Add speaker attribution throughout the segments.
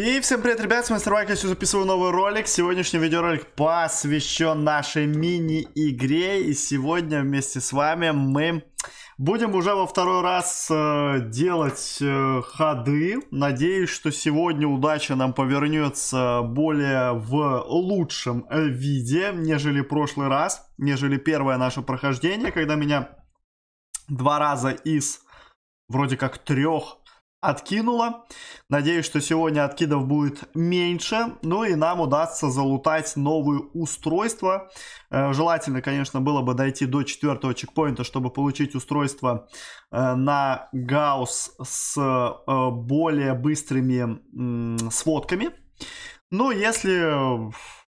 Speaker 1: И всем привет, ребят, с вами Старвайк, я записываю новый ролик. Сегодняшний видеоролик посвящен нашей мини-игре. И сегодня вместе с вами мы будем уже во второй раз э, делать э, ходы. Надеюсь, что сегодня удача нам повернется более в лучшем э, виде, нежели прошлый раз, нежели первое наше прохождение, когда меня два раза из вроде как трех откинула. Надеюсь, что сегодня откидов будет меньше. Ну и нам удастся залутать новые устройства. Э, желательно, конечно, было бы дойти до четвертого чекпоинта, чтобы получить устройство э, на Гаусс с э, более быстрыми сводками. Но если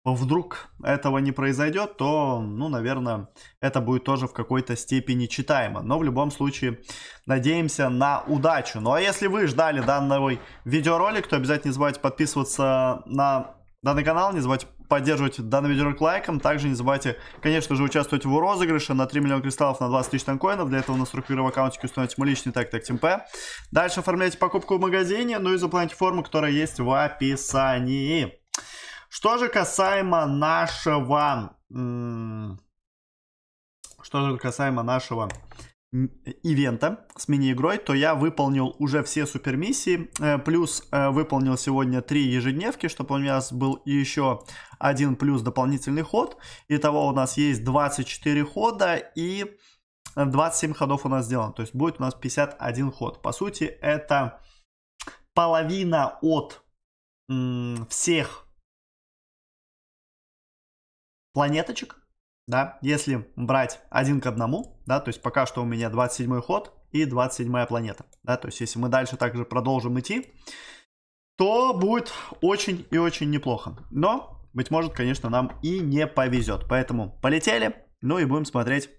Speaker 1: Э, вдруг этого не произойдет, то, ну, наверное, это будет тоже в какой-то степени читаемо. Но в любом случае, надеемся на удачу. Ну, а если вы ждали данный видеоролик, то обязательно не забывайте подписываться на данный канал, не забывайте поддерживать данный видеоролик лайком. Также не забывайте, конечно же, участвовать в его розыгрыше на 3 миллиона кристаллов на 20 тысяч танкоинов. Для этого на структуре в аккаунтике установите мой личный так ТМП. Дальше оформляйте покупку в магазине, ну и заполняйте форму, которая есть в описании. Что же касаемо нашего... Что же касаемо нашего ивента с мини-игрой, то я выполнил уже все супермиссии, э, плюс э, выполнил сегодня три ежедневки, чтобы у нас был еще один плюс дополнительный ход. Итого у нас есть 24 хода и 27 ходов у нас сделано, то есть будет у нас 51 ход. По сути, это половина от всех планеточек, да, если брать один к одному, да, то есть пока что у меня 27 ход и 27 планета, да, то есть если мы дальше также продолжим идти, то будет очень и очень неплохо. Но, быть может, конечно, нам и не повезет. Поэтому полетели, ну и будем смотреть,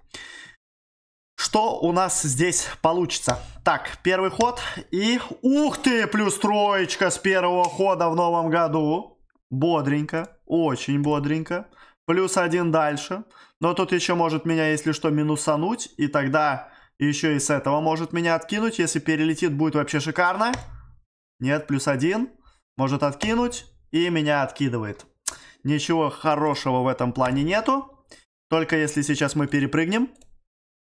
Speaker 1: что у нас здесь получится. Так, первый ход и... Ух ты, плюс троечка с первого хода в новом году. Бодренько, очень бодренько. Плюс один дальше. Но тут еще может меня, если что, минусануть. И тогда еще и с этого может меня откинуть. Если перелетит, будет вообще шикарно. Нет, плюс один. Может откинуть. И меня откидывает. Ничего хорошего в этом плане нету. Только если сейчас мы перепрыгнем.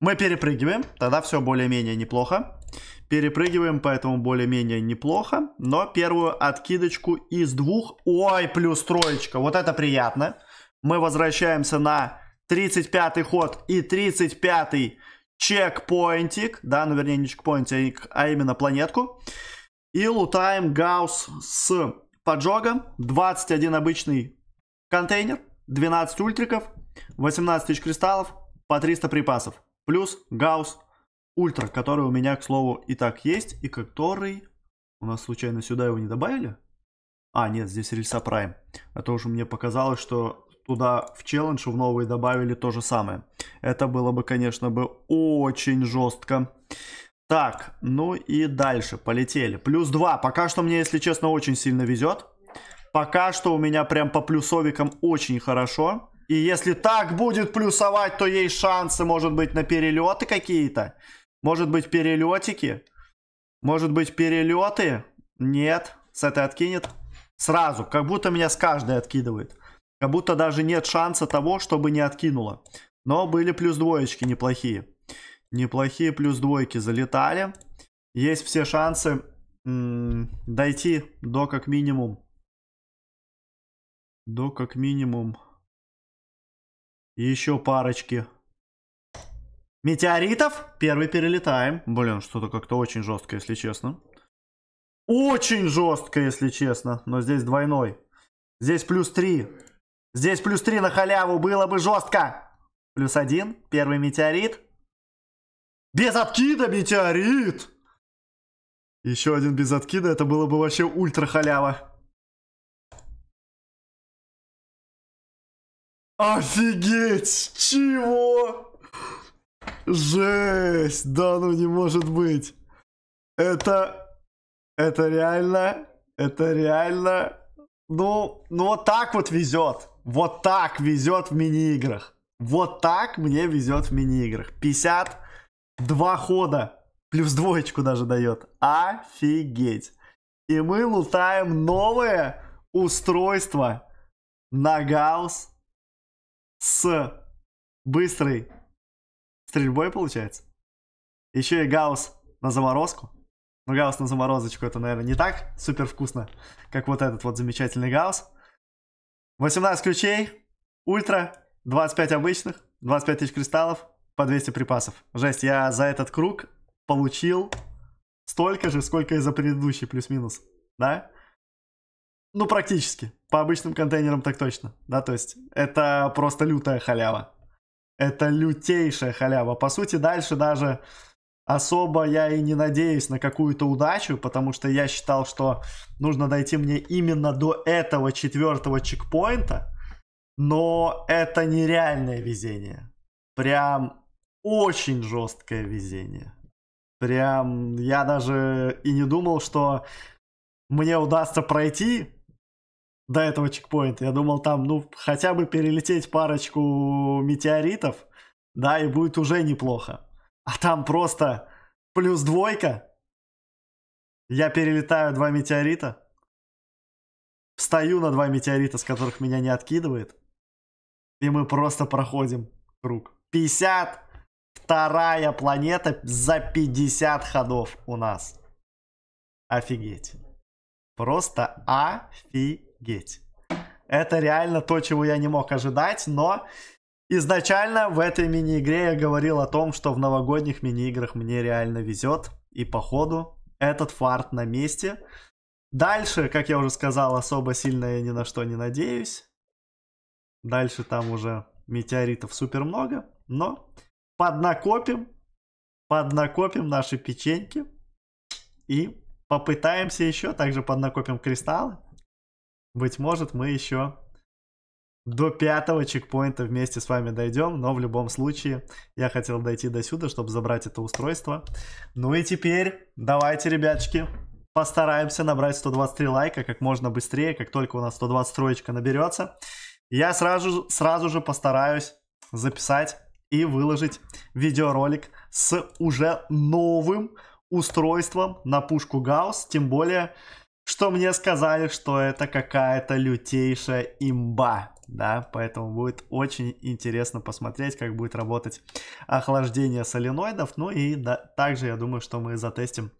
Speaker 1: Мы перепрыгиваем. Тогда все более-менее неплохо. Перепрыгиваем, поэтому более-менее неплохо. Но первую откидочку из двух... Ой, плюс троечка. Вот это приятно. Приятно. Мы возвращаемся на 35-й ход и 35-й чекпоинтик. Да, ну вернее не чекпоинтик, а, а именно планетку. И лутаем Гаус с поджогом. 21 обычный контейнер, 12 ультриков, 18 тысяч кристаллов, по 300 припасов. Плюс Гаус ультра, который у меня, к слову, и так есть, и который... У нас случайно сюда его не добавили? А, нет, здесь рельса Prime. Это а уже мне показалось, что туда в челлендж в новый добавили то же самое. Это было бы, конечно, бы очень жестко. Так, ну и дальше, полетели. Плюс 2. Пока что мне, если честно, очень сильно везет. Пока что у меня прям по плюсовикам очень хорошо. И если так будет плюсовать, то есть шансы, может быть, на перелеты какие-то. Может быть, перелетики. Может быть, перелеты. Нет, с этой откинет. Сразу, как будто меня с каждой откидывает. Как будто даже нет шанса того, чтобы не откинуло. Но были плюс двоечки неплохие. Неплохие плюс двойки залетали. Есть все шансы дойти до как минимум. До как минимум. Еще парочки. Метеоритов. Первый перелетаем. Блин, что-то как-то очень жестко, если честно. Очень жестко, если честно. Но здесь двойной. Здесь плюс три. Здесь плюс 3 на халяву, было бы жестко. Плюс 1, первый метеорит. Без откида метеорит! Еще один без откида, это было бы вообще ультра халява. Офигеть! Чего? Жесть! Да ну не может быть! Это... Это реально... Это реально... Ну, ну вот так вот везет. Вот так везет в мини-играх. Вот так мне везет в мини-играх. 52 хода. Плюс двоечку даже дает. Офигеть. И мы лутаем новое устройство на гаусс с быстрой стрельбой, получается. Еще и гаусс на заморозку. Но ну, гаусс на заморозочку это, наверное, не так супер вкусно, как вот этот вот замечательный гаус. 18 ключей, ультра, 25 обычных, 25 тысяч кристаллов, по 200 припасов. Жесть, я за этот круг получил столько же, сколько и за предыдущий, плюс-минус, да? Ну, практически. По обычным контейнерам так точно, да? То есть, это просто лютая халява. Это лютейшая халява. По сути, дальше даже особо я и не надеюсь на какую-то удачу, потому что я считал, что нужно дойти мне именно до этого четвертого чекпоинта, но это нереальное везение. Прям очень жесткое везение. Прям я даже и не думал, что мне удастся пройти до этого чекпоинта. Я думал там, ну, хотя бы перелететь парочку метеоритов, да, и будет уже неплохо а там просто плюс двойка. Я перелетаю два метеорита. Встаю на два метеорита, с которых меня не откидывает. И мы просто проходим круг. 50 вторая планета за 50 ходов у нас. Офигеть. Просто офигеть. Это реально то, чего я не мог ожидать, но Изначально в этой мини-игре я говорил о том, что в новогодних мини-играх мне реально везет. И походу этот фарт на месте. Дальше, как я уже сказал, особо сильно я ни на что не надеюсь. Дальше там уже метеоритов супер много. Но поднакопим, поднакопим наши печеньки. И попытаемся еще, также поднакопим кристаллы. Быть может, мы еще до пятого чекпоинта вместе с вами дойдем, но в любом случае я хотел дойти до сюда, чтобы забрать это устройство. Ну и теперь давайте, ребяточки, постараемся набрать 123 лайка как можно быстрее, как только у нас 123 наберется. Я сразу, сразу же постараюсь записать и выложить видеоролик с уже новым устройством на пушку Гаусс, тем более что мне сказали, что это какая-то лютейшая имба. Да, поэтому будет очень интересно посмотреть, как будет работать охлаждение соленоидов. Ну и да, также я думаю, что мы затестим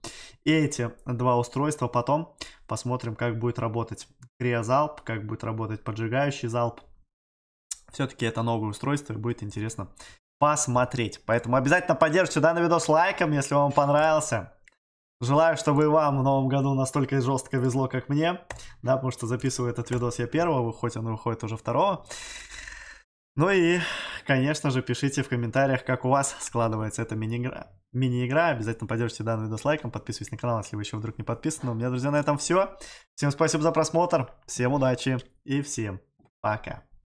Speaker 1: эти два устройства потом. Посмотрим, как будет работать криозалп, как будет работать поджигающий залп. Все-таки это новое устройство и будет интересно посмотреть. Поэтому обязательно поддержите данный видос лайком, если вам понравился. Желаю, чтобы и вам в новом году настолько жестко везло, как мне. Да, потому что записываю этот видос я первого, хоть он выходит уже второго. Ну и, конечно же, пишите в комментариях, как у вас складывается эта мини-игра. Мини-игра. Обязательно поддержите данный видос лайком, подписывайтесь на канал, если вы еще вдруг не подписаны. У меня, друзья, на этом все. Всем спасибо за просмотр, всем удачи и всем пока.